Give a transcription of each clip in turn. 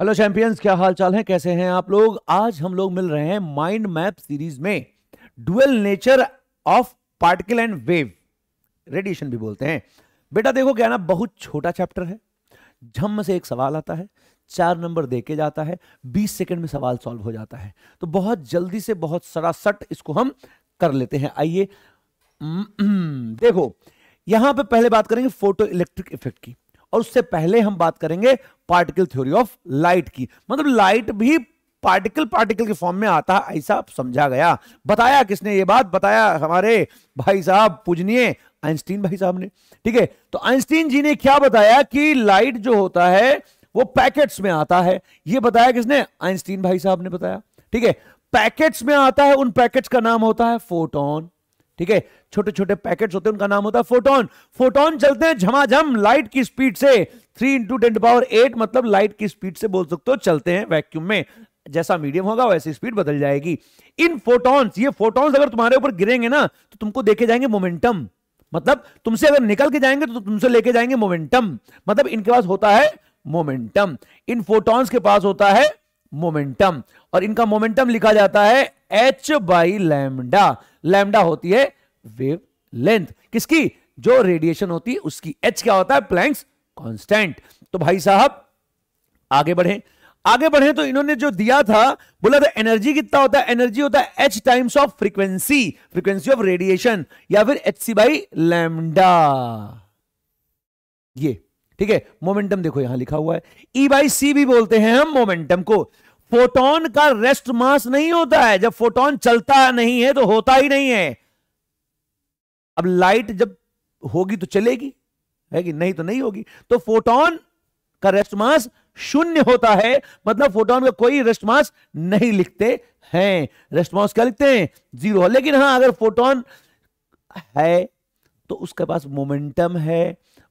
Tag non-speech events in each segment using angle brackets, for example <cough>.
hello champions क्या हाल चाल है कैसे हैं आप लोग आज हम लोग मिल रहे हैं माइंड मैप सीरीज में dual nature of particle and wave radiation भी बोलते हैं बेटा देखो क्या ना बहुत छोटा चैप्टर है झम से एक सवाल आता है चार नंबर दे के जाता है बीस सेकंड में सवाल सॉल्व हो जाता है तो बहुत जल्दी से बहुत सरासट इसको हम कर लेते हैं आइए <clears throat> देखो यहां पर पहले बात करेंगे फोटो इलेक्ट्रिक इफेक्ट की और उससे पहले हम बात करेंगे पार्टिकल थ्योरी ऑफ लाइट की मतलब लाइट भी पार्टिकल पार्टिकल के फॉर्म में आता है ऐसा समझा गया बताया किसने ये बात बताया हमारे भाई साहब पूजनीय आइंस्टीन भाई साहब ने ठीक है तो आइंस्टीन जी ने क्या बताया कि लाइट जो होता है वो पैकेट्स में आता है ये बताया किसने आइंस्टीन भाई साहब ने बताया ठीक है पैकेट्स में आता है उन पैकेट्स का नाम होता है फोटोन ठीक है छोटे छोटे पैकेट्स होते हैं उनका नाम होता है फोटोन फोटोन चलते हैं झमाझम लाइट की स्पीड से three into ten power eight मतलब लाइट की स्पीड से बोल सकते हो चलते हैं वैक्यूम में जैसा मीडियम होगा वैसी स्पीड बदल जाएगी इन फोटॉन्स ये फोटॉन्स अगर तुम्हारे ऊपर गिरेंगे ना तो तुमको देखे जाएंगे मोमेंटम मतलब तुमसे अगर निकल के जाएंगे तो तुमसे लेके जाएंगे मोमेंटम मतलब इनके पास होता है मोमेंटम इन फोटॉन्स के पास होता है मोमेंटम और इनका मोमेंटम लिखा जाता है एच बाई लैमडा लैमडा होती है वेव लेंथ किसकी जो रेडिएशन होती है उसकी एच क्या होता है प्लैंक्स कांस्टेंट तो भाई साहब आगे बढ़े आगे बढ़े तो इन्होंने जो दिया था बोला था एनर्जी कितना होता है एनर्जी होता है H times of frequency frequency of radiation या फिर एच सी बाई लैमडा ये ठीक है मोमेंटम देखो यहां लिखा हुआ है ई बाई सी भी बोलते हैं हम मोमेंटम को फोटोन का रेस्ट मास नहीं होता है जब फोटोन चलता नहीं है तो होता ही नहीं है अब लाइट जब होगी तो चलेगी है कि नहीं तो नहीं होगी तो फोटोन का रेस्ट मास शून्य होता है मतलब फोटोन का कोई रेस्ट मास नहीं लिखते हैं रेस्ट मास क्या लिखते हैं जीरो लेकिन हाँ अगर फोटोन है तो उसके पास मोमेंटम है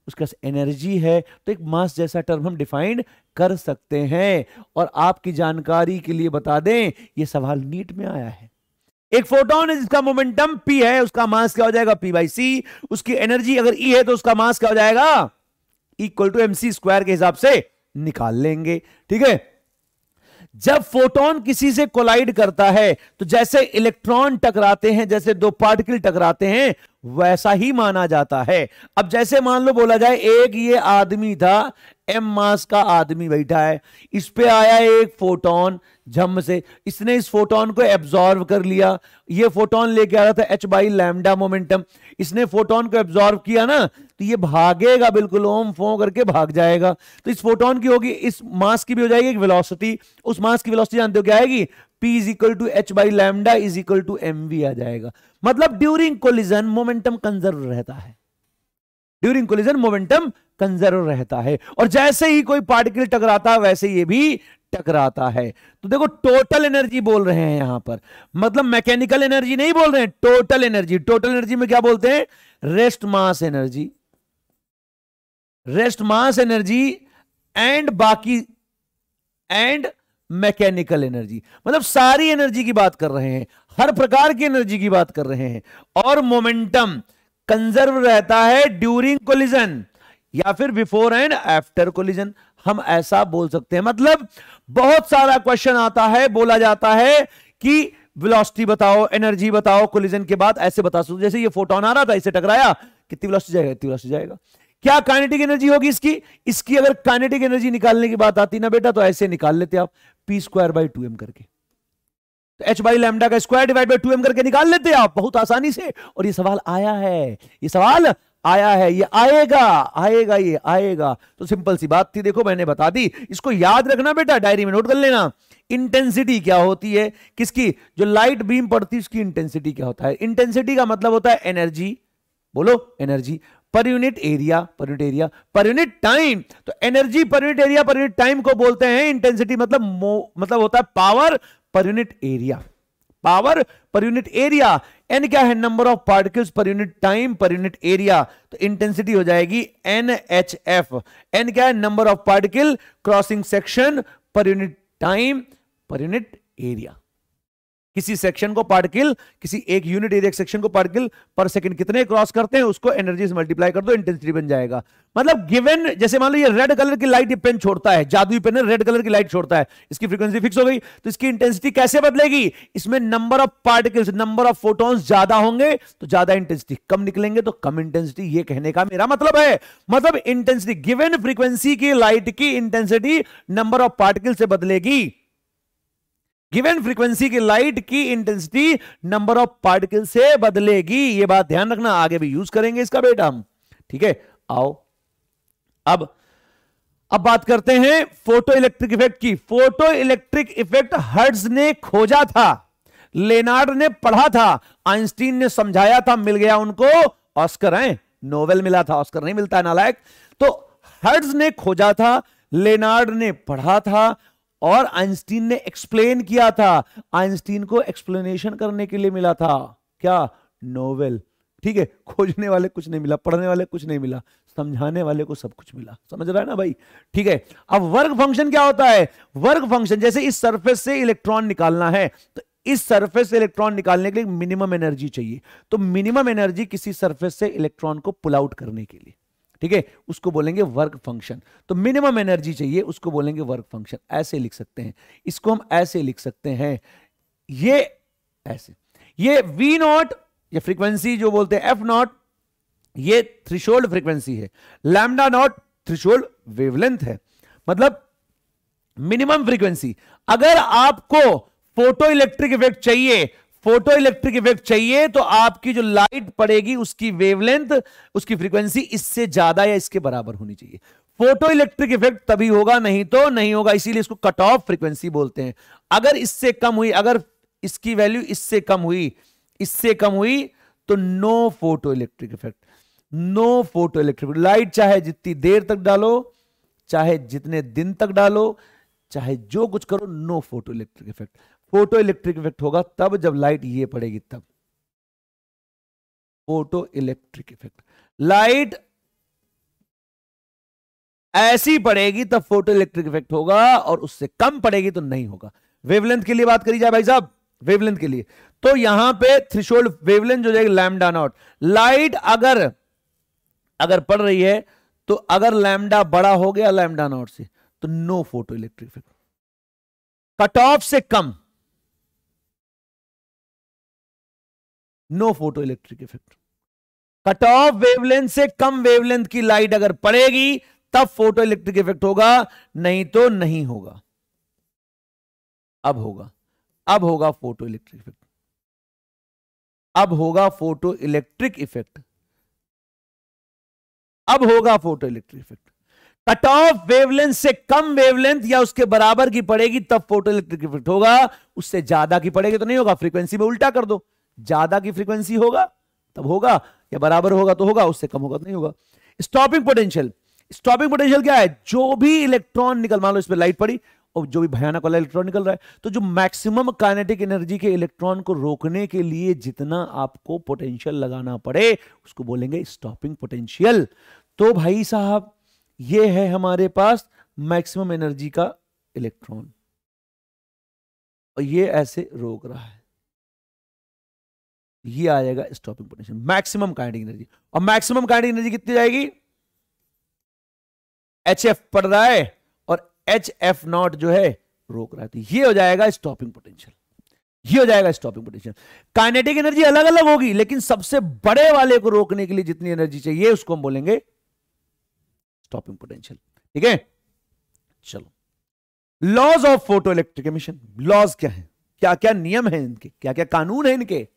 उसके पास एनर्जी है तो एक मास जैसा टर्म हम डिफाइंड कर सकते हैं और आपकी जानकारी के लिए बता दें ये सवाल नीट में आया है एक फोटोन है जिसका मोमेंटम पी है उसका मास क्या हो जाएगा पी बाई सी उसकी एनर्जी अगर ई e है तो उसका मास क्या हो जाएगा equal to M C square के हिसाब से निकाल लेंगे ठीक है जब फोटोन किसी से कोलाइड करता है तो जैसे इलेक्ट्रॉन टकराते हैं जैसे दो पार्टिकल टकराते हैं वैसा ही माना जाता है अब जैसे मान लो बोला जाए एक ये आदमी था एम मास का आदमी बैठा है इस पे आया एक फोटोन जम से इसने इस फोटोन को एब्जॉर्व कर लिया ये फोटोन लेके आ रहा था एच बाई लैमडा मोमेंटम इसने फोटोन को एब्जॉर्व किया ना तो ये भागेगा बिल्कुल ओम फो करके भाग जाएगा तो इस फोटोन की होगी इस मास की भी हो जाएगी वेलोसिटी उस मास की वेलोसिटी जानते हो क्या आएगी P is equal to H by lambda is equal to M V आ जाएगा मतलब ड्यूरिंग कोलिजन मोमेंटम कंजर्व रहता है ड्यूरिंग कोलिजन मोमेंटम कंजर्व रहता है और जैसे ही कोई पार्टिकल टकराता है वैसे ये भी टकराता है तो देखो टोटल एनर्जी बोल रहे हैं यहां पर मतलब मैकेनिकल एनर्जी नहीं बोल रहे हैं टोटल एनर्जी टोटल एनर्जी में क्या बोलते हैं rest mass energy rest mass energy and बाकी एंड मैकेनिकल एनर्जी मतलब सारी एनर्जी की बात कर रहे हैं हर प्रकार की एनर्जी की बात कर रहे हैं और मोमेंटम कंजर्व रहता है ड्यूरिंग कोलिजन या फिर बिफोर एंड आफ्टर कोलिजन हम ऐसा बोल सकते हैं मतलब बहुत सारा क्वेश्चन आता है बोला जाता है कि वेलोसिटी बताओ एनर्जी बताओ कोलिजन के बाद ऐसे बता सकते जैसे ये फोटोन आ रहा था इसे टकराया कितनी वेलोसिटी जाएगा कितनी वेलोसिटी जाएगा क्या काइनेटिक एनर्जी होगी इसकी इसकी अगर काइनेटिक एनर्जी निकालने की बात आती ना बेटा तो ऐसे निकाल लेते आप P square by two M करके तो एच बाई लैमडा का square divide by two M करके निकाल लेते आप बहुत आसानी से और ये सवाल आया है ये सवाल आया है ये आएगा आएगा ये आएगा तो सिंपल सी बात थी देखो मैंने बता दी इसको याद रखना बेटा डायरी में नोट कर लेना इंटेंसिटी क्या होती है किसकी जो लाइट बीम पड़ती है उसकी इंटेंसिटी क्या होता है इंटेंसिटी का मतलब होता है एनर्जी बोलो energy per unit area per unit area per unit time तो energy per unit area per unit time को बोलते हैं इंटेंसिटी मतलब मतलब होता है power per unit area power per unit area N क्या है number of particles per unit time per unit area तो इंटेंसिटी हो जाएगी एन एच एफ एन क्या है number of particle crossing section per unit time per unit area किसी section को particle किसी एक यूनिट एरिया सेक्शन को पार्टिकल पर सेकंड कितने क्रॉस करते हैं उसको एनर्जी से मल्टीप्लाई कर दो इंटेंसिटी बन जाएगा मतलब गिवन जैसे मान लो ये रेड कलर की लाइट पेन छोड़ता है जादु पेन है रेड कलर की लाइट छोड़ता है इसकी फ्रीक्वेंसी फिक्स हो गई तो इसकी इंटेंसिटी कैसे बदलेगी इसमें number of particles number of photo ज्यादा होंगे तो ज्यादा इंटेंसिटी कम निकलेंगे तो कम इंटेंसिटी ये कहने का मेरा मतलब है मतलब इंटेंसिटी गिवेन फ्रीक्वेंसी की लाइट की इंटेंसिटी नंबर ऑफ पार्टिकल से बदलेगी गिवन फ्रीक्वेंसी की लाइट की इंटेंसिटी नंबर ऑफ पार्टिकल से बदलेगी ये बात ध्यान रखना आगे भी यूज करेंगे इसका बेटा हम ठीक है आओ अब अब बात करते हैं फोटो इलेक्ट्रिक इफेक्ट की फोटो इलेक्ट्रिक इफेक्ट हर्ट्ज ने खोजा था लेनार्ड ने पढ़ा था आइंस्टीन ने समझाया था मिल गया उनको ऑस्कर है नोवेल मिला था ऑस्कर नहीं मिलता है नालायक तो हर्ट्ज ने खोजा था लेनार्ड ने पढ़ा था और आइंस्टीन ने एक्सप्लेन किया था आइंस्टीन को एक्सप्लेनेशन करने के लिए मिला था क्या नोवेल ठीक है खोजने वाले कुछ नहीं मिला पढ़ने वाले कुछ नहीं मिला समझाने वाले को सब कुछ मिला समझ रहा है ना भाई ठीक है अब वर्क फंक्शन क्या होता है वर्क फंक्शन जैसे इस सरफेस से इलेक्ट्रॉन निकालना है तो इस सरफेस से इलेक्ट्रॉन निकालने के लिए मिनिमम एनर्जी चाहिए तो मिनिमम एनर्जी किसी सरफेस से इलेक्ट्रॉन को पुल आउट करने के लिए ठीक है उसको बोलेंगे वर्क फंक्शन तो मिनिमम एनर्जी चाहिए उसको बोलेंगे वर्क फंक्शन ऐसे लिख सकते हैं इसको हम ऐसे लिख सकते हैं ये ऐसे ये वी नॉट या फ्रीक्वेंसी जो बोलते हैं एफ नॉट ये थ्रिशोल्ड फ्रीक्वेंसी है लैमडा नॉट थ्रिशोल्ड वेवलेंथ है मतलब मिनिमम फ्रीक्वेंसी अगर आपको फोटो इलेक्ट्रिक इफेक्ट चाहिए फोटो इलेक्ट्रिक इफेक्ट चाहिए तो आपकी जो लाइट पड़ेगी उसकी वेवलेंथ उसकी फ्रीक्वेंसी इससे ज्यादा या इसके बराबर होनी चाहिए फोटो इलेक्ट्रिक इफेक्ट तभी होगा नहीं तो नहीं होगा इसीलिए इसको कट ऑफ फ्रीक्वेंसी बोलते हैं अगर इससे कम हुई अगर इसकी वैल्यू इससे कम हुई इससे कम हुई तो no photoelectric effect no photoelectric light चाहे जितनी देर तक डालो चाहे जितने दिन तक डालो चाहे जो कुछ करो no photoelectric effect photoelectric effect होगा तब जब लाइट ये पड़ेगी तब फोटो इलेक्ट्रिक इफेक्ट लाइट ऐसी पड़ेगी तब फोटो इलेक्ट्रिक इफेक्ट होगा और उससे कम पड़ेगी तो नहीं होगा वेवलेंथ के लिए बात करी जाए भाई साहब वेवलेंथ के लिए तो यहां पे थ्रिशोल्ड वेवलेंथ जो जाएगी लैमडा नॉट लाइट अगर अगर पड़ रही है तो अगर लैमडा बड़ा हो गया लैमडा नॉट से तो no photoelectric effect cut off से कम no photoelectric effect cut off wavelength से कम वेवलेंथ की लाइट अगर पड़ेगी तब फोटो इलेक्ट्रिक इफेक्ट होगा नहीं तो नहीं होगा अब होगा अब होगा फोटो इलेक्ट्रिक इफेक्ट अब होगा फोटो इलेक्ट्रिक इफेक्ट अब होगा photoelectric effect cut off wavelength से कम वेवलेंथ या उसके बराबर की पड़ेगी तब फोटो इलेक्ट्रिक इफेक्ट होगा उससे ज्यादा की पड़ेगी तो नहीं होगा फ्रीक्वेंसी में उल्टा कर दो ज्यादा की फ्रीक्वेंसी होगा तब होगा या बराबर होगा तो होगा उससे कम होगा तो नहीं होगा स्टॉपिंग पोटेंशियल स्टॉपिंग पोटेंशियल क्या है जो भी इलेक्ट्रॉन निकल मान लो इस पर लाइट पड़ी और जो भी भयानक वाला इलेक्ट्रॉन निकल रहा है तो जो मैक्सिमम काइनेटिक एनर्जी के इलेक्ट्रॉन को रोकने के लिए जितना आपको पोटेंशियल लगाना पड़े उसको बोलेंगे स्टॉपिंग पोटेंशियल तो भाई साहब ये है हमारे पास मैक्सिमम एनर्जी का इलेक्ट्रॉन और ये ऐसे रोक रहा है ये आ जाएगा stopping potential maximum kinetic energy और मैक्सिमम काइनेटिक एनर्जी कितनी जाएगी एच एफ पड़ रहा है और एच एफ नॉट जो है रोक रहा है तो ये हो जाएगा स्टॉपिंग पोटेंशियल ये हो जाएगा स्टॉपिंग पोटेंशियल काइनेटिक एनर्जी अलग अलग होगी लेकिन सबसे बड़े वाले को रोकने के लिए जितनी एनर्जी चाहिए उसको हम बोलेंगे स्टॉपिंग पोटेंशियल ठीक है चलो laws of photoelectric emission laws क्या है क्या क्या नियम है इनके क्या क्या कानून है इनके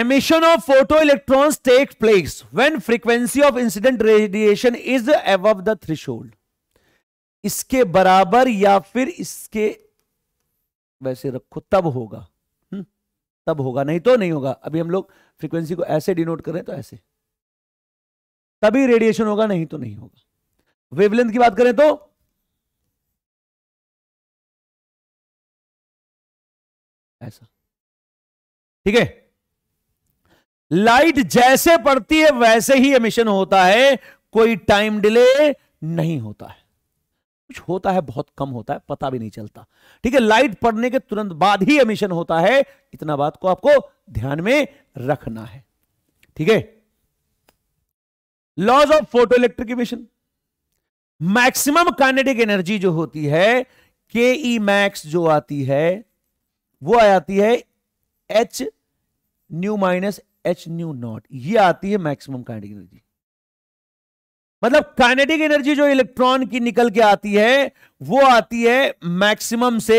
emission of photoelectrons takes place when frequency of incident radiation is above the threshold इसके बराबर या फिर इसके वैसे रखो तब होगा हम्म, तब होगा नहीं तो नहीं होगा अभी हम लोग फ्रीक्वेंसी को ऐसे डिनोट कर रहे हैं तो ऐसे तभी रेडिएशन होगा नहीं तो नहीं होगा वेवलेंथ की बात करें तो ऐसा ठीक है लाइट जैसे पड़ती है वैसे ही एमिशन होता है कोई टाइम डिले नहीं होता है कुछ होता है बहुत कम होता है पता भी नहीं चलता ठीक है लाइट पड़ने के तुरंत बाद ही एमिशन होता है इतना बात को आपको ध्यान में रखना है ठीक है laws of photoelectric emission maximum kinetic energy जो होती है के ई मैक्स जो आती है वो आ जाती है H nu minus H nu naught ये आती है मैक्सिमम काइनेटिक एनर्जी मतलब काइनेटिक एनर्जी जो इलेक्ट्रॉन की निकल के आती है वो आती है मैक्सिमम से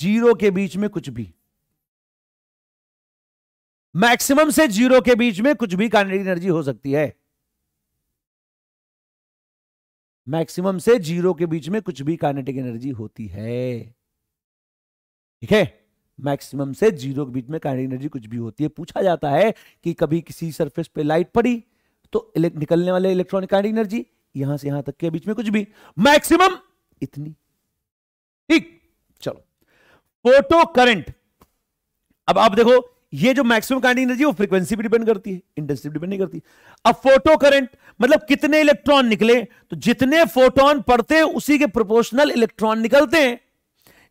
जीरो के बीच में कुछ भी मैक्सिमम से जीरो के बीच में कुछ भी काइनेटिक एनर्जी हो सकती है मैक्सिमम से जीरो के बीच में कुछ भी काइनेटिक एनर्जी होती है ठीक है मैक्सिमम से जीरो के बीच में काइनेटिक एनर्जी कुछ भी होती है पूछा जाता है कि कभी किसी सरफेस पे लाइट पड़ी तो निकलने वाले इलेक्ट्रॉनिक काइनेटिक एनर्जी यहां से यहां तक के बीच में कुछ भी मैक्सिमम इतनी ठीक चलो फोटो करंट अब आप देखो ये जो मैक्सिमम काइनेटिक एनर्जी वो फ्रीक्वेंसी पे डिपेंड करती है इंटेंसिटी डिपेंड नहीं करती अब फोटो करंट मतलब कितने इलेक्ट्रॉन निकले तो जितने फोटोन पड़ते उसी के प्रोपोर्शनल इलेक्ट्रॉन निकलते हैं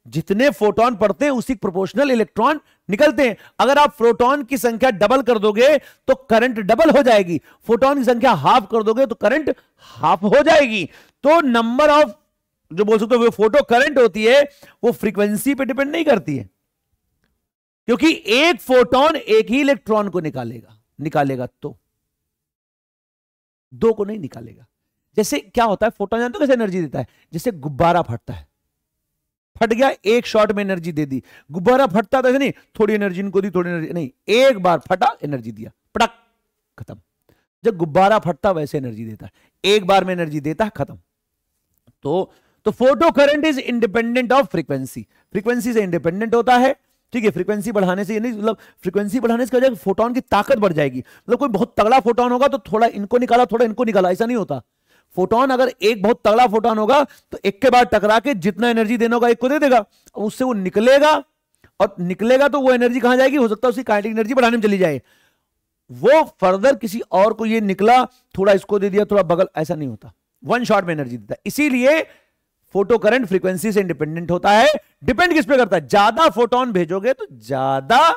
जितने फोटोन पड़ते हैं उसी प्रोपोर्शनल इलेक्ट्रॉन निकलते हैं अगर आप प्रोटॉन की संख्या डबल कर दोगे तो करंट डबल हो जाएगी फोटोन की संख्या हाफ कर दोगे तो करंट हाफ हो जाएगी तो नंबर ऑफ जो बोल सकते हो वो फोटो करंट होती है वो फ्रीक्वेंसी पे डिपेंड नहीं करती है क्योंकि एक फोटोन एक ही इलेक्ट्रॉन को निकालेगा निकालेगा तो दो को नहीं निकालेगा जैसे क्या होता है फोटोन जानते हो कैसे एनर्जी देता है जैसे गुब्बारा फटता है फट गया एक शॉट में एनर्जी दे दी गुब्बारा फटता था तो नहीं थोड़ी एनर्जी इनको दी थोड़ी एनर्जी नहीं एक बार फटा एनर्जी दिया पटक खत्म जब गुब्बारा फटता वैसे एनर्जी देता एक बार में एनर्जी देता है खत्म तो तो photocurrent is independent of frequency frequency से इंडिपेंडेंट होता है ठीक है फ्रीक्वेंसी बढ़ाने से नहीं मतलब फ्रीक्वेंसी बढ़ाने से फोटोन की ताकत बढ़ जाएगी मतलब कोई बहुत तगड़ा फोटोन होगा तो थोड़ा इनको निकाला थोड़ा इनको निकाला ऐसा नहीं होता फोटोन अगर एक बहुत तगड़ा फोटोन होगा तो एक के बाद टकरा के जितना एनर्जी देना होगा एक को दे देगा उससे वो निकलेगा और निकलेगा तो वो एनर्जी कहां जाएगी हो सकता है उसकी काइनेटिक एनर्जी बढ़ाने में चली जाए वो फर्दर किसी और को ये निकला थोड़ा इसको दे दिया थोड़ा बगल ऐसा नहीं होता वन शॉट में एनर्जी देता इसीलिए फोटो करंट फ्रीक्वेंसी से इंडिपेंडेंट होता है डिपेंड किस पे करता है ज्यादा फोटोन भेजोगे तो ज्यादा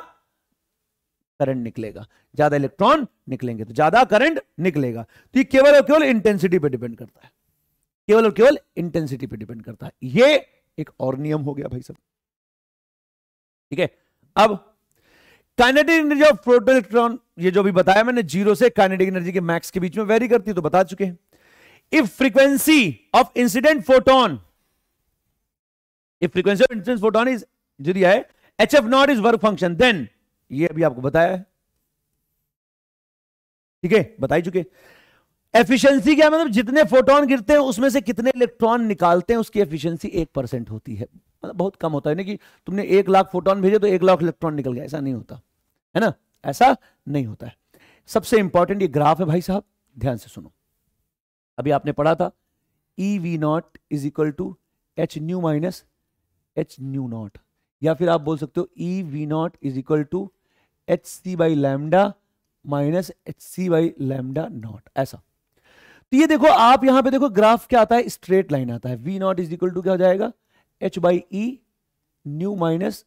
करंट निकलेगा ज्यादा इलेक्ट्रॉन निकलेंगे तो ज्यादा करंट निकलेगा तो ये केवल और केवल इंटेंसिटी पे डिपेंड करता है केवल और केवल इंटेंसिटी पे डिपेंड करता है ये एक और नियम हो गया भाई साहब ठीक है अब kinetic energy of photoelectron ये जो भी बताया मैंने जीरो से काइनेटिक एनर्जी के मैक्स के बीच में वेरी करती है तो बता चुके हैं if frequency of incident photon if frequency of incident photon is जो दिया है H F naught is work function then ये अभी आपको बताया है ठीक है बताई चुके एफिशिएंसी क्या मतलब जितने फोटोन गिरते हैं उसमें से कितने इलेक्ट्रॉन निकालते हैं उसकी एफिशिएंसी एक परसेंट होती है मतलब बहुत कम होता है ना कि तुमने एक लाख फोटोन भेजे तो एक लाख इलेक्ट्रॉन निकल गया ऐसा नहीं होता है ना ऐसा नहीं होता है सबसे इंपॉर्टेंट ये ग्राफ है भाई साहब ध्यान से सुनो अभी आपने पढ़ा था E V naught is equal to H nu minus H nu naught या फिर आप बोल सकते हो E V naught is equal to H C by lambda minus H C by lambda naught ऐसा तो ये देखो आप यहां पे देखो ग्राफ क्या आता है स्ट्रेट लाइन आता है V naught is equal to क्या हो जाएगा H by E nu minus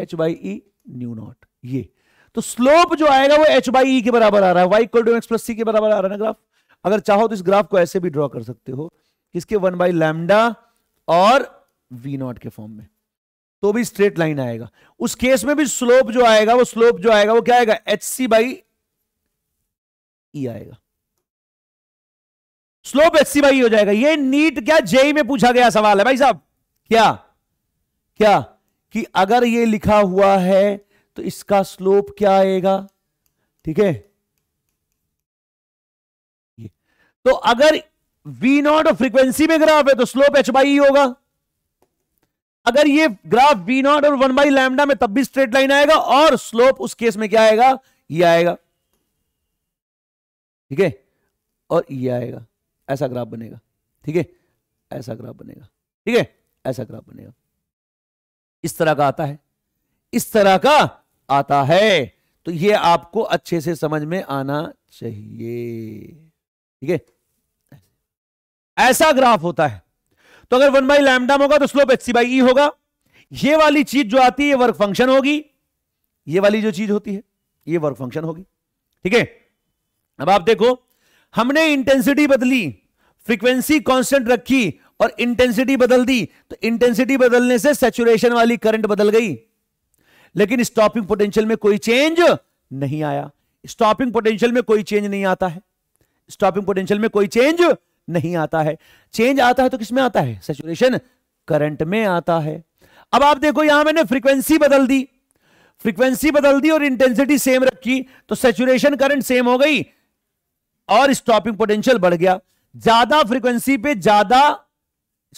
H by E nu naught ये तो स्लोप जो आएगा वो एच बाई ई के बराबर आ रहा है Y equal to X plus C के बराबर आ रहा है ना ग्राफ अगर चाहो तो इस ग्राफ को ऐसे भी ड्रॉ कर सकते हो किसके वन बाई लैमडा और वी नॉट के फॉर्म में तो भी स्ट्रेट लाइन आएगा उस केस में भी स्लोप जो आएगा वो स्लोप जो आएगा वो क्या आएगा एच सी बाई ई आएगा स्लोप एच सी बाई हो जाएगा ये नीट क्या जेई e में पूछा गया सवाल है भाई साहब क्या क्या कि अगर ये लिखा हुआ है तो इसका स्लोप क्या आएगा ठीक है तो अगर वी नॉट और फ्रीक्वेंसी में ग्राफ है तो स्लोप एच बाई e होगा अगर ये ग्राफ वी नॉट और वन बाई लैमडा में तब भी स्ट्रेट लाइन आएगा और स्लोप उस केस में क्या आएगा ये आएगा ठीक है और ये आएगा ऐसा ग्राफ बनेगा ठीक है ऐसा ग्राफ बनेगा ठीक है ऐसा ग्राफ बनेगा इस तरह का आता है इस तरह का आता है तो ये आपको अच्छे से समझ में आना चाहिए ठीक है ऐसा ग्राफ होता है तो अगर वन बाई लैमडा होगा तो slope H C by E होगा ये वाली चीज जो आती है वर्क फंक्शन होगी ये वाली जो चीज होती है ये वर्क फंक्शन होगी ठीक है अब आप देखो हमने इंटेंसिटी बदली फ्रीक्वेंसी कांस्टेंट रखी और इंटेंसिटी बदल दी तो इंटेंसिटी बदलने से सेचुरेशन वाली करंट बदल गई लेकिन स्टॉपिंग पोटेंशियल में कोई चेंज नहीं आया स्टॉपिंग पोटेंशियल में कोई चेंज नहीं आता है स्टॉपिंग पोटेंशियल में कोई चेंज नहीं आता है चेंज आता है तो किसमें आता है सेचुरेशन करंट में आता है अब आप देखो यहां मैंने फ्रीक्वेंसी बदल दी फ्रीक्वेंसी बदल दी और इंटेंसिटी सेम रखी तो सेचुरेशन करंट सेम हो गई और स्टॉपिंग पोटेंशियल बढ़ गया ज्यादा फ्रीक्वेंसी पे ज्यादा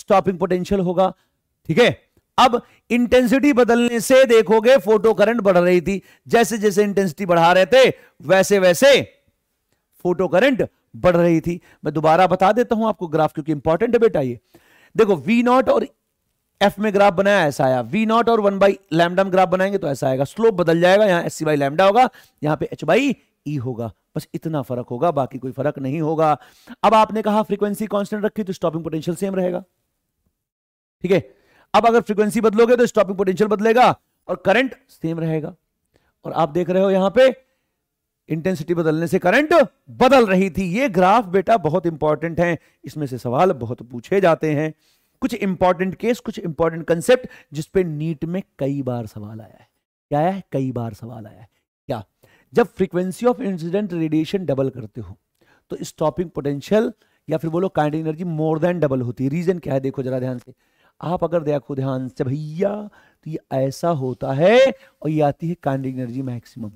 स्टॉपिंग पोटेंशियल होगा ठीक है अब इंटेंसिटी बदलने से देखोगे फोटो करंट बढ़ रही थी जैसे जैसे इंटेंसिटी बढ़ा रहे थे वैसे वैसे फोटो करंट बढ़ रही थी मैं दोबारा बता देता हूं आपको ग्राफ क्योंकि इंपॉर्टेंट है बेटा ये देखो वी नॉट और एफ में ग्राफ बनाया ऐसा आया वी नॉट और वन बाई लैमडा में ग्राफ बनाएंगे तो ऐसा आएगा स्लोप बदल जाएगा यहां एस सी बाई लैमडा होगा यहां पर एच बाई ई e होगा बस इतना फर्क होगा बाकी कोई फर्क नहीं होगा अब आपने कहा फ्रीक्वेंसी कांस्टेंट रखी तो स्टॉपिंग पोटेंशियल सेम रहेगा ठीक है अब अगर फ्रीक्वेंसी बदलोगे तो स्टॉपिंग पोटेंशियल बदलेगा और करंट सेम रहेगा और आप देख रहे हो यहां पे इंटेंसिटी बदलने से करंट बदल रही थी ये ग्राफ बेटा बहुत इंपॉर्टेंट है इसमें से सवाल बहुत पूछे जाते हैं कुछ इंपॉर्टेंट केस कुछ इंपॉर्टेंट कंसेप्ट जिसपे नीट में कई बार सवाल आया है क्या आया है कई बार सवाल आया है क्या जब frequency of incident radiation double करते हो तो स्टॉपिंग पोटेंशियल या फिर बोलो kinetic energy more than double होती है रीजन क्या है देखो जरा ध्यान से आप अगर देखो ध्यान से भैया तो ये ऐसा होता है और ये आती है काइंड एनर्जी मैक्सिमम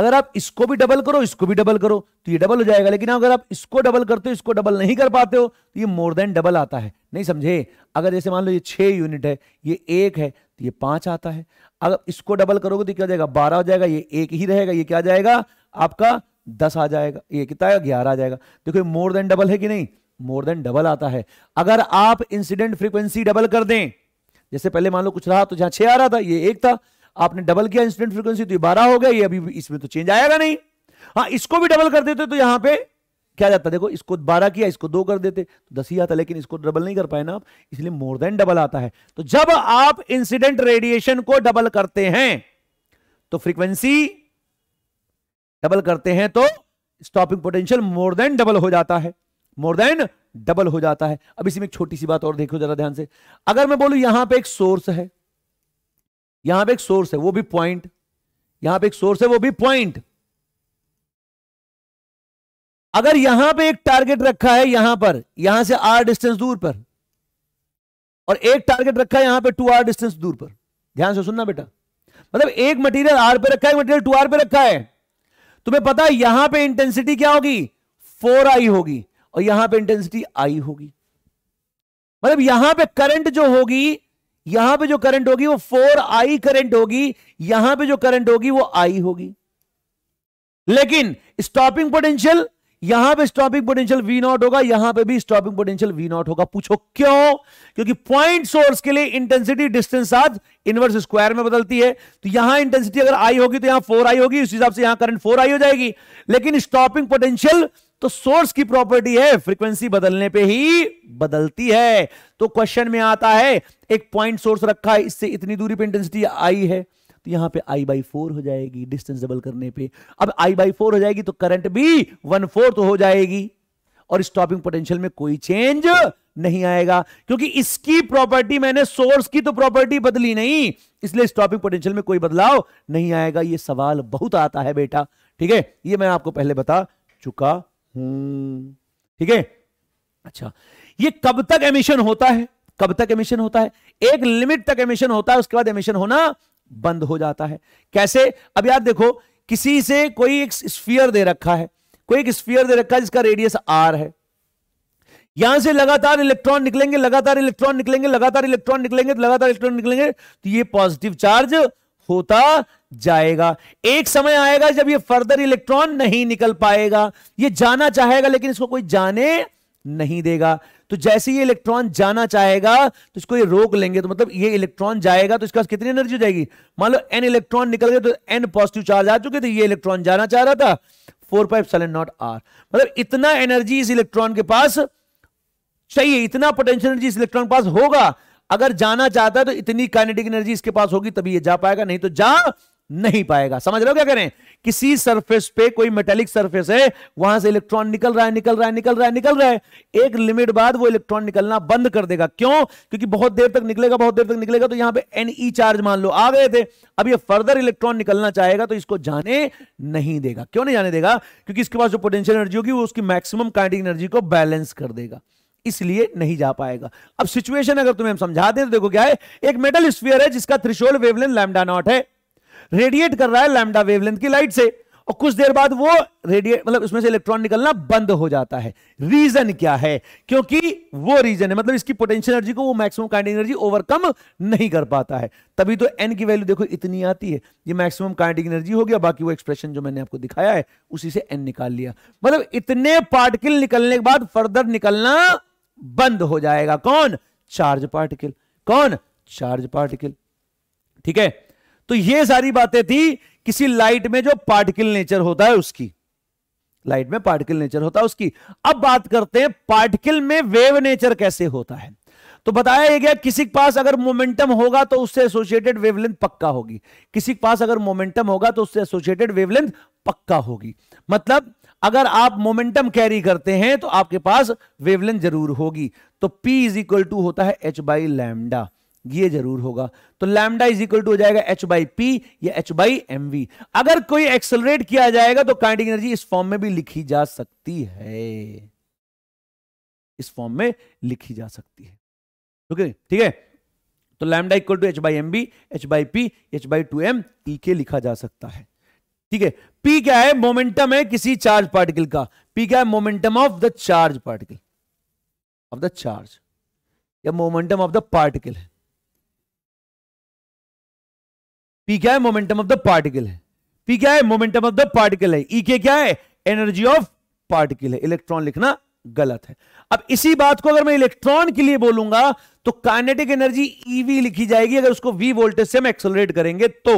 अगर आप इसको भी डबल करो इसको भी डबल करो तो ये डबल हो जाएगा लेकिन अगर आप इसको डबल करते हो इसको डबल नहीं कर पाते हो तो ये मोर देन डबल आता है नहीं समझे अगर जैसे मान लो ये छह यूनिट है ये एक है तो ये पांच आता है अगर इसको डबल करोगे तो क्या जाएगा बारह हो जाएगा ये एक ही रहेगा ये क्या जाएगा आपका दस आ जाएगा ये कितना है ग्यारह आ जाएगा देखो मोर देन डबल है कि नहीं मोर देन डबल आता है अगर आप इंसिडेंट फ्रीक्वेंसी डबल कर दें जैसे पहले मान लो कुछ रहा तो जहां छह आ रहा था ये एक था आपने डबल किया इंसिडेंट फ्रीक्वेंसी तो ये बारह हो गया ये अभी इसमें तो चेंज आएगा नहीं हाँ इसको भी डबल कर देते तो यहां पे क्या जाता देखो इसको बारह किया इसको दो कर देते तो दस ही आता लेकिन इसको डबल नहीं कर पाए ना आप इसलिए मोर देन डबल आता है तो जब आप इंसिडेंट रेडिएशन को डबल करते हैं तो फ्रीक्वेंसी डबल करते हैं तो stopping potential more than double हो जाता है मोर देन डबल हो जाता है अब इसी में एक छोटी सी बात और देखो जरा ध्यान से अगर मैं बोलू यहां पर एक सोर्स है यहां पर एक सोर्स है वो भी पॉइंट यहां पर एक सोर्स है वो भी पॉइंट अगर यहां पे एक टारगेट रखा है यहां पर यहां से आर डिस्टेंस दूर पर और एक टारगेट रखा है यहां पे टू आर डिस्टेंस दूर पर ध्यान से सुनना बेटा मतलब एक मटेरियल आर पे रखा है मटेरियल टू आर पे रखा है तुम्हें पता है यहां पे इंटेंसिटी क्या होगी फोर आई होगी और यहां पे इंटेंसिटी आई होगी मतलब यहां पे करंट जो होगी यहां पे जो करंट होगी वो फोर आई करंट होगी यहां पे जो करंट होगी वो आई होगी लेकिन स्टॉपिंग पोटेंशियल यहां पे स्टॉपिंग पोटेंशियल वी नॉट होगा यहां पे भी स्टॉपिंग पोटेंशियल वी नॉट होगा पूछो क्यों क्योंकि पॉइंट सोर्स के लिए इंटेंसिटी डिस्टेंस आज इनवर्स स्क्वायर में बदलती है तो यहां इंटेंसिटी अगर आई होगी तो यहां फोर आई होगी उस हिसाब से यहां करंट फोर आई हो जाएगी लेकिन स्टॉपिंग पोटेंशियल तो सोर्स की प्रॉपर्टी है फ्रीक्वेंसी बदलने पे ही बदलती है तो क्वेश्चन में आता है एक पॉइंट सोर्स रखा है इससे इतनी दूरी पे इंटेंसिटी आई है तो यहां पे आई बाई फोर हो जाएगी डिस्टेंस डबल करने पे अब आई बाई फोर हो जाएगी तो करंट भी वन फोर्थ हो जाएगी और स्टॉपिंग पोटेंशियल में कोई चेंज नहीं आएगा क्योंकि इसकी प्रॉपर्टी मैंने सोर्स की तो प्रॉपर्टी बदली नहीं इसलिए स्टॉपिंग पोटेंशियल में कोई बदलाव नहीं आएगा यह सवाल बहुत आता है बेटा ठीक है यह मैं आपको पहले बता चुका हूं ठीक है अच्छा ये कब तक एमिशन होता है कब तक एमिशन होता है एक लिमिट तक एमिशन होता है उसके बाद एमिशन होना बंद हो जाता है कैसे अब याद देखो किसी से कोई एक स्फीयर दे रखा है कोई एक स्फीयर दे रखा है जिसका रेडियस आर है यहां से लगातार इलेक्ट्रॉन निकलेंगे लगातार इलेक्ट्रॉन निकलेंगे लगातार इलेक्ट्रॉन निकलेंगे लगातार इलेक्ट्रॉन निकलेंगे तो ये पॉजिटिव चार्ज होता जाएगा एक समय आएगा जब ये फर्दर इलेक्ट्रॉन नहीं निकल पाएगा ये जाना चाहेगा लेकिन इसको कोई जाने नहीं देगा तो जैसे ये इलेक्ट्रॉन जाना चाहेगा तो इसको ये रोक लेंगे तो मतलब ये इलेक्ट्रॉन जाएगा तो इसके पास कितनी एनर्जी जाएगी मान लो एन इलेक्ट्रॉन निकल गए तो एन पॉजिटिव चार्ज आ चुके थे तो ये इलेक्ट्रॉन जाना चाह रहा था four five seven naught R मतलब इतना एनर्जी इस इलेक्ट्रॉन के पास चाहिए इतना पोटेंशियल एनर्जी इस इलेक्ट्रॉन के पास होगा अगर जाना चाहता है तो इतनी काइनेटिक एनर्जी इसके पास होगी तभी ये जा पाएगा नहीं तो जा नहीं पाएगा समझ रहे हो क्या करें किसी सरफेस पे कोई मेटेलिक सरफेस है वहां से इलेक्ट्रॉन निकल रहा है निकल रहा है निकल रहा है निकल रहा है एक लिमिट बाद वो इलेक्ट्रॉन निकलना बंद कर देगा क्यों क्योंकि बहुत देर तक निकलेगा बहुत देर तक निकलेगा तो यहां पे ई चार्ज e मान लो आ गए थे अब ये फर्दर इलेक्ट्रॉन निकलना चाहेगा तो इसको जाने नहीं देगा क्यों नहीं जाने देगा क्योंकि इसके पास जो पोटेंशियल एनर्जी होगी वो उसकी मैक्सिमम काइनेटिक एनर्जी को बैलेंस कर देगा इसलिए नहीं जा पाएगा अब सिचुएशन अगर तुम्हें हम समझा दें तो देखो क्या है एक मेटल स्पीयर है जिसका थ्रिशोल वेवलेंथ लैम्डा नॉट है रेडिएट कर रहा है लैमडा वेवलेंथ की लाइट से और कुछ देर बाद वो रेडिएट मतलब इसमें से इलेक्ट्रॉन निकलना बंद हो जाता है रीजन क्या है क्योंकि वो रीजन है मतलब इसकी पोटेंशियल एनर्जी को वो मैक्सिमम काइंड एनर्जी ओवरकम नहीं कर पाता है तभी तो एन की वैल्यू देखो इतनी आती है ये मैक्सिमम काइंड एनर्जी हो गया बाकी वो एक्सप्रेशन जो मैंने आपको दिखाया है उसी से एन निकाल लिया मतलब इतने पार्टिकल निकलने के बाद फर्दर निकलना बंद हो जाएगा कौन चार्ज पार्टिकल कौन चार्ज पार्टिकल ठीक है तो ये सारी बातें थी किसी लाइट में जो पार्टिकल नेचर होता है उसकी लाइट में पार्टिकल नेचर होता है उसकी अब बात करते हैं पार्टिकल में वेव नेचर कैसे होता है तो बताया गया किसी के पास अगर मोमेंटम होगा तो उससे एसोसिएटेड वेवलेंथ पक्का होगी किसी के पास अगर मोमेंटम होगा तो उससे एसोसिएटेड वेवलेंथ पक्का होगी मतलब अगर आप मोमेंटम कैरी करते हैं तो आपके पास वेवलेंथ जरूर होगी तो पी इज इक्वल टू होता है एच बाई लैमडा ये जरूर होगा तो लैमडा इज इक्वल टू हो जाएगा एच बाई पी या एच बाई एम वी अगर कोई एक्सलरेट किया जाएगा तो काइनेटिक एनर्जी इस फॉर्म में भी लिखी जा सकती है इस फॉर्म में लिखी जा सकती है ओके ठीक है तो lambda equal to H by m b h by p h by two m E के लिखा जा सकता है ठीक है पी क्या है मोमेंटम है किसी चार्ज पार्टिकल का पी क्या है momentum of the charge particle of the charge या मोमेंटम ऑफ द पार्टिकल है पी क्या है मोमेंटम ऑफ द पार्टिकल है पी क्या है मोमेंटम ऑफ द पार्टिकल है ई e के क्या है एनर्जी ऑफ पार्टिकल है इलेक्ट्रॉन लिखना गलत है अब इसी बात को अगर मैं इलेक्ट्रॉन के लिए बोलूंगा तो काइनेटिक एनर्जी ईवी लिखी जाएगी अगर उसको वी वोल्टेज से हम एक्सलरेट करेंगे तो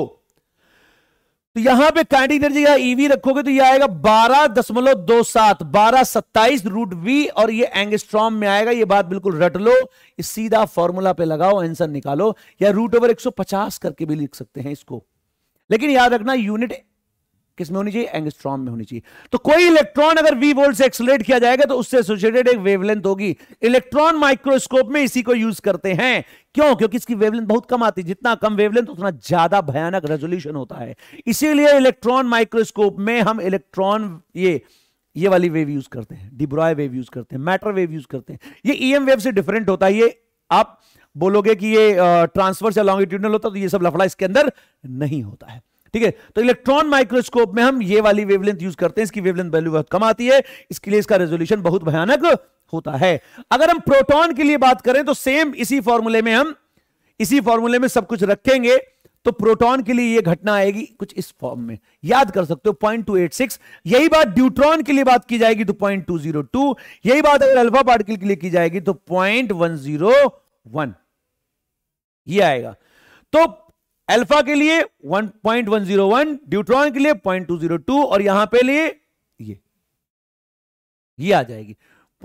तो यहां पे काइनेटिक एनर्जी का ईवी e रखोगे तो ये आएगा बारह दशमलव दो सात बारह सत्ताईस रूट वी और ये एंगस्ट्रॉम में आएगा ये बात बिल्कुल रट लो सीधा फॉर्मूला पे लगाओ आंसर निकालो या रूट ओवर 150 करके भी लिख सकते हैं इसको लेकिन याद रखना यूनिट किस में होनी चाहिए एंगस्ट्रॉम में होनी चाहिए तो कोई इलेक्ट्रॉन अगर वी वोल्ट से एक्सलेट किया जाएगा तो उससे एसोसिएटेड एक वेवलेंथ होगी इलेक्ट्रॉन माइक्रोस्कोप में इसी को यूज करते हैं क्यों क्योंकि इसकी वेवलेंथ बहुत कम आती है जितना कम वेवलेंथ उतना ज्यादा भयानक रेजोल्यूशन होता है इसीलिए इलेक्ट्रॉन माइक्रोस्कोप में हम इलेक्ट्रॉन ये ये वाली वेव यूज करते हैं डिब्रॉय वेव यूज करते हैं मैटर वेव यूज करते हैं ये ई e वेव से डिफरेंट होता है ये आप बोलोगे कि ये ट्रांसफर से लॉन्गिट्यूडनल होता तो ये सब लफड़ा इसके अंदर नहीं होता है ठीक है तो इलेक्ट्रॉन माइक्रोस्कोप में हम ये वाली वेवलेंथ यूज करते हैं इसकी वेवलेंथ वैल्यू बहुत कम आती है इसके लिए इसका रेजोल्यूशन बहुत भयानक होता है अगर हम प्रोटॉन के लिए बात करें तो सेम इसी फॉर्मूले में हम इसी फॉर्मूले में सब कुछ रखेंगे तो प्रोटॉन के लिए यह घटना आएगी कुछ इस फॉर्म में याद कर सकते हो 0.286 यही बात ड्यूट्रॉन के लिए बात की जाएगी तो 0.202 यही बात अगर अल्फा पार्टिकल के लिए की जाएगी तो 0.101 ये आएगा तो अल्फा के लिए 1.101 ड्यूट्रॉन के लिए 0.202 और यहां पे लिए ये ये आ जाएगी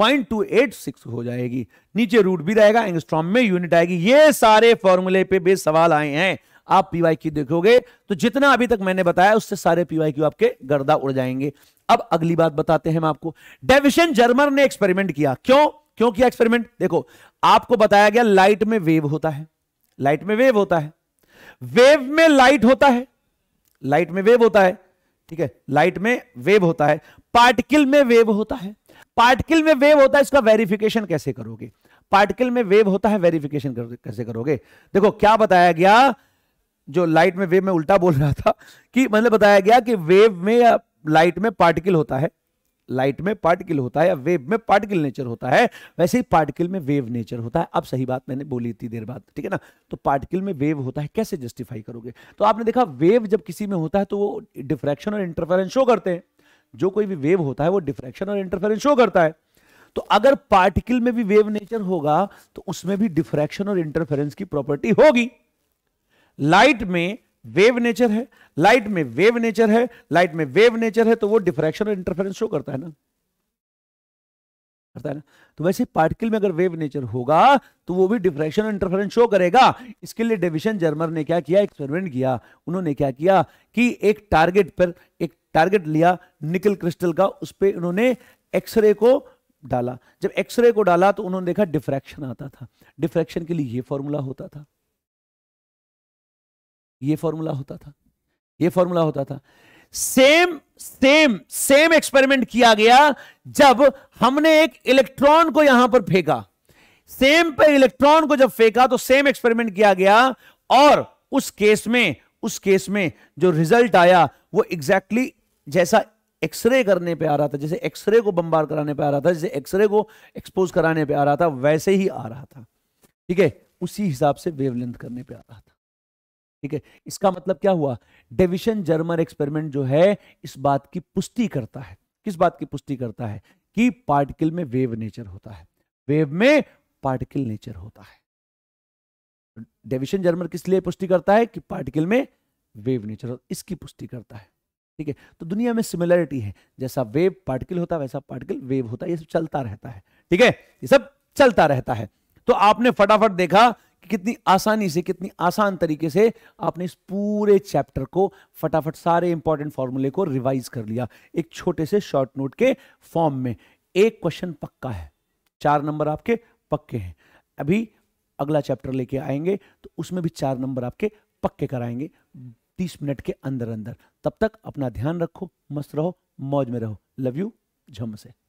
0.286 हो जाएगी नीचे रूट भी रहेगा एंगस्ट्रॉम में यूनिट आएगी ये सारे फॉर्मूले पे बेस सवाल आए हैं आप पीवाई क्यू देखोगे तो जितना अभी तक मैंने बताया उससे सारे पीवाई क्यू आपके गर्दा उड़ जाएंगे अब अगली बात बताते हैं हम आपको डेविशन जर्मर ने एक्सपेरिमेंट किया क्यों क्यों किया एक्सपेरिमेंट देखो आपको बताया गया लाइट में वेव होता है लाइट में वेव होता है वेव में लाइट होता है लाइट में वेव होता है ठीक है लाइट में वेव होता है पार्टिकल में वेव होता है पार्टिकल में वेव होता है इसका वेरिफिकेशन कैसे करोगे पार्टिकल में वेव होता है वेरिफिकेशन कैसे करोगे देखो क्या बताया गया जो लाइट में वेव में उल्टा बोल रहा था कि मतलब बताया गया कि वेव में या लाइट में पार्टिकल होता है लाइट में पार्टिकल होता है या वेव में पार्टिकल नेचर होता है वैसे ही पार्टिकल में वेव नेचर होता है अब सही बात मैंने बोली इतनी देर बाद ठीक है ना तो पार्टिकल में वेव होता है कैसे जस्टिफाई करोगे तो आपने देखा वेव जब किसी में होता है तो वो डिफ्रैक्शन और इंटरफेरेंस शो करते हैं जो कोई भी वेव होता है वो डिफ्रैक्शन और इंटरफेरेंस शो करता है तो अगर पार्टिकल में भी वेव नेचर होगा तो उसमें भी डिफ्रैक्शन और इंटरफेरेंस की प्रॉपर्टी होगी लाइट में वेव नेचर है लाइट में वेव नेचर है लाइट में वेव नेचर है तो वो डिफ्रैक्शन और इंटरफेरेंस शो करता है ना करता है ना तो वैसे पार्टिकल में अगर वेव नेचर होगा तो वो भी डिफ्रैक्शन और इंटरफेरेंस शो करेगा इसके लिए डिविशन जर्मर ने क्या किया एक्सपेरिमेंट किया उन्होंने क्या किया कि एक टारगेट पर एक टारगेट लिया निकल क्रिस्टल का उस पर उन्होंने एक्सरे को डाला जब एक्सरे को डाला तो उन्होंने देखा डिफ्रैक्शन आता था डिफ्रैक्शन के लिए ये फॉर्मूला होता था ये फॉर्मूला होता था ये फॉर्मूला होता था सेम सेम सेम एक्सपेरिमेंट किया गया जब हमने एक इलेक्ट्रॉन को यहां पर फेंका सेम पर इलेक्ट्रॉन को जब फेंका तो सेम एक्सपेरिमेंट किया गया और उस केस में उस केस में जो रिजल्ट आया वो एग्जैक्टली exactly जैसा एक्सरे करने पे आ रहा था जैसे एक्सरे को बम्बार कराने पे आ रहा था जैसे एक्सरे को एक्सपोज कराने पे आ रहा था वैसे ही आ रहा था ठीक है उसी हिसाब से वेवलेंथ करने पे आ रहा था ठीक है इसका मतलब क्या हुआ डेविशन जर्मर एक्सपेरिमेंट जो है इस बात की पुष्टि करता है किस बात की पुष्टि करता है कि पार्टिकल में वेव नेचर होता है वेव में पार्टिकल नेचर होता है डेविशन जर्मर किस लिए पुष्टि करता है कि पार्टिकल में वेव नेचर इसकी पुष्टि करता है ठीक है तो दुनिया में सिमिलरिटी है जैसा वेव पार्टिकल होता है वैसा पार्टिकल वेव होता है ये सब चलता रहता है ठीक है ये सब चलता रहता है तो आपने फटाफट देखा कि कितनी आसानी से कितनी आसान तरीके से आपने इस पूरे चैप्टर को फटाफट सारे इंपॉर्टेंट फॉर्मूले को रिवाइज कर लिया एक छोटे से शॉर्ट नोट के फॉर्म में एक क्वेश्चन पक्का है चार नंबर आपके पक्के हैं अभी अगला चैप्टर लेके आएंगे तो उसमें भी चार नंबर आपके पक्के कराएंगे तीस मिनट के अंदर अंदर तब तक अपना ध्यान रखो मस्त रहो मौज में रहो लव यू झम से